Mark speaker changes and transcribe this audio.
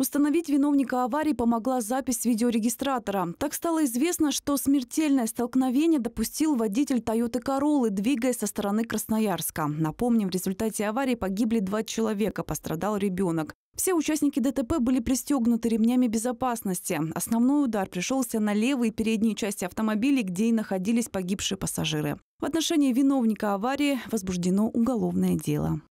Speaker 1: Установить виновника аварии помогла запись видеорегистратора. Так стало известно, что смертельное столкновение допустил водитель Toyota Corolla, двигаясь со стороны Красноярска. Напомним, в результате аварии погибли два человека, пострадал ребенок. Все участники ДТП были пристегнуты ремнями безопасности. Основной удар пришелся на левые передние части автомобилей, где и находились погибшие пассажиры. В отношении виновника аварии возбуждено уголовное дело.